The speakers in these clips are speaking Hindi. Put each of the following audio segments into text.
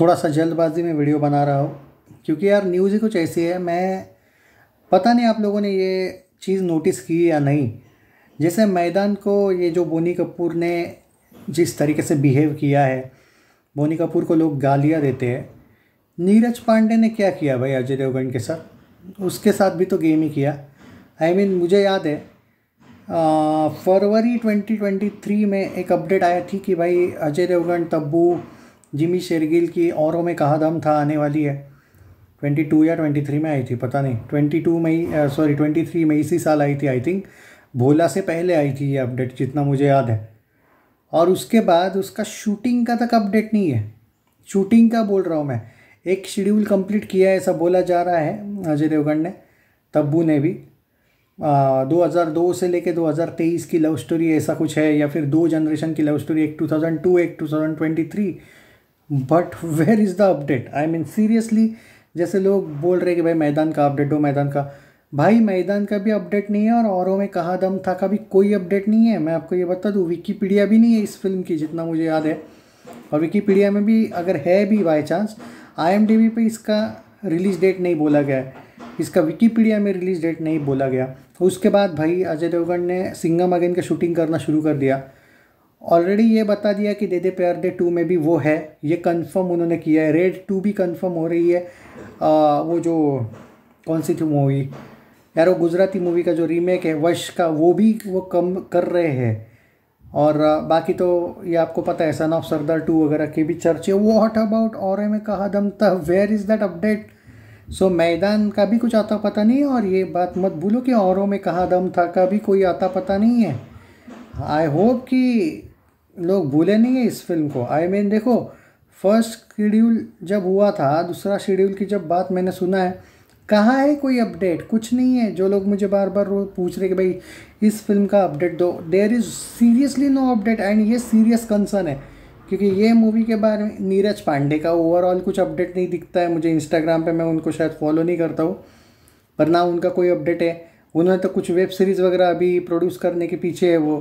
थोड़ा सा जल्दबाजी में वीडियो बना रहा हूँ क्योंकि यार न्यूज़ ही कुछ ऐसी है मैं पता नहीं आप लोगों ने ये चीज़ नोटिस की या नहीं जैसे मैदान को ये जो बोनी कपूर ने जिस तरीके से बिहेव किया है बोनी कपूर को लोग गालियाँ देते हैं नीरज पांडे ने क्या किया भाई अजय देवगन के साथ उसके साथ भी तो गेम ही किया आई I मीन mean, मुझे याद है फरवरी 2023 में एक अपडेट आया थी कि भाई अजय देवगन तब्बू जिमी शेरगिल की औरों में कहा दम था आने वाली है ट्वेंटी टू या ट्वेंटी थ्री में आई थी पता नहीं ट्वेंटी में ही सॉरी ट्वेंटी थ्री में इसी साल आई थी आई थिंक भोला से पहले आई थी ये अपडेट जितना मुझे याद है और उसके बाद उसका शूटिंग का तक अपडेट नहीं है शूटिंग का बोल रहा हूँ मैं एक शेड्यूल कंप्लीट किया है ऐसा बोला जा रहा है अजय देवगन ने तब्बू ने भी आ, 2002 से लेके 2023 की लव स्टोरी ऐसा कुछ है या फिर दो जनरेशन की लव स्टोरी एक 2002 एक 2023 but where is the update I mean seriously जैसे लोग बोल रहे कि भाई मैदान का अपडेट हो मैदान का भाई मैदान का भी अपडेट नहीं है और औरों में कहा दम था का भी कोई अपडेट नहीं है मैं आपको ये बता दूँ विकीपीडिया भी नहीं है इस फिल्म की जितना मुझे याद है और विकीपीडिया में भी अगर है भी बाई चांस आई एम पर इसका रिलीज़ डेट नहीं बोला गया है इसका विकीपीडिया में रिलीज़ डेट नहीं बोला गया उसके बाद भाई अजय देवगन ने सिंगम अगेन का शूटिंग करना शुरू कर दिया ऑलरेडी ये बता दिया कि दे दे प्यार दे टू में भी वो है ये कंफर्म उन्होंने किया है रेड टू भी कंफर्म हो रही है आ, वो जो कौन सी थी मूवी यार वो गुजराती मूवी का जो रीमेक है वश का वो भी वो कम कर रहे हैं और बाकी तो ये आपको पता है सन ऑफ सरदार टू वगैरह के भी चर्चे वो हॉट अबाउट और में Kahan Dam Tha where is that update so Maidaan का भी कुछ आता पता नहीं और ये बात मत भूलो कि औरों में कहा दम था का भी कोई आता पता नहीं है आई होप कि लोग भूले नहीं है इस फिल्म को आई I मीन mean, देखो फर्स्ट शेड्यूल जब हुआ था दूसरा शेड्यूल की जब बात मैंने सुना है कहाँ है कोई अपडेट कुछ नहीं है जो लोग मुझे बार बार रोज पूछ रहे कि भाई इस फिल्म का अपडेट दो there is seriously no update and ये सीरियस कंसर्न है क्योंकि ये मूवी के बारे में नीरज पांडे का ओवरऑल कुछ अपडेट नहीं दिखता है मुझे इंस्टाग्राम पे मैं उनको शायद फॉलो नहीं करता हूँ पर ना उनका कोई अपडेट है उन्होंने तो कुछ वेब सीरीज़ वगैरह अभी प्रोड्यूस करने के पीछे है वो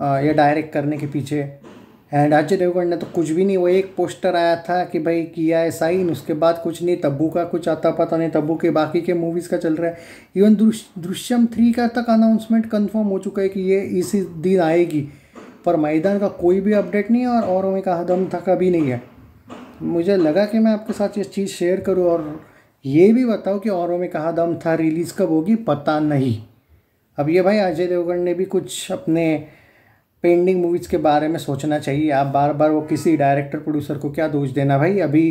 या डायरेक्ट करने के पीछे एंड अजय देवगन ने तो कुछ भी नहीं वो एक पोस्टर आया था कि भाई किया है साइन उसके बाद कुछ नहीं तब्बू का कुछ आता पता नहीं तब्बू के बाकी के मूवीज़ का चल रहा है इवन दृश्यम थ्री का तक अनाउंसमेंट कंफर्म हो चुका है कि ये इसी दिन आएगी पर मैदान का कोई भी अपडेट नहीं है और औरों में का हदम था कभी नहीं है मुझे लगा कि मैं आपके साथ ये चीज़ शेयर करूँ और ये भी बताओ कि औरों में कहा दम था रिलीज़ कब होगी पता नहीं अब ये भाई अजय देवगन ने भी कुछ अपने पेंडिंग मूवीज़ के बारे में सोचना चाहिए आप बार बार वो किसी डायरेक्टर प्रोड्यूसर को क्या दोष देना भाई अभी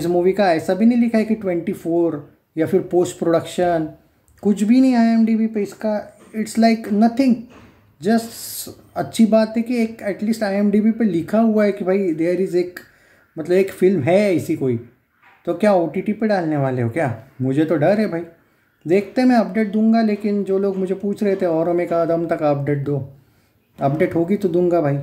इस मूवी का ऐसा भी नहीं लिखा है कि ट्वेंटी फोर या फिर पोस्ट प्रोडक्शन कुछ भी नहीं आई एम डी बी पे इसका इट्स लाइक नथिंग जस्ट अच्छी बात है कि एक at least I M D B पे लिखा हुआ है कि भाई देयर इज़ एक मतलब एक फिल्म है ऐसी कोई तो क्या ओ टी टी पे डालने वाले हो क्या मुझे तो डर है भाई देखते मैं अपडेट दूंगा लेकिन जो लोग मुझे पूछ रहे थे और हमें कहा दम तक अपडेट दो अपडेट होगी तो दूंगा भाई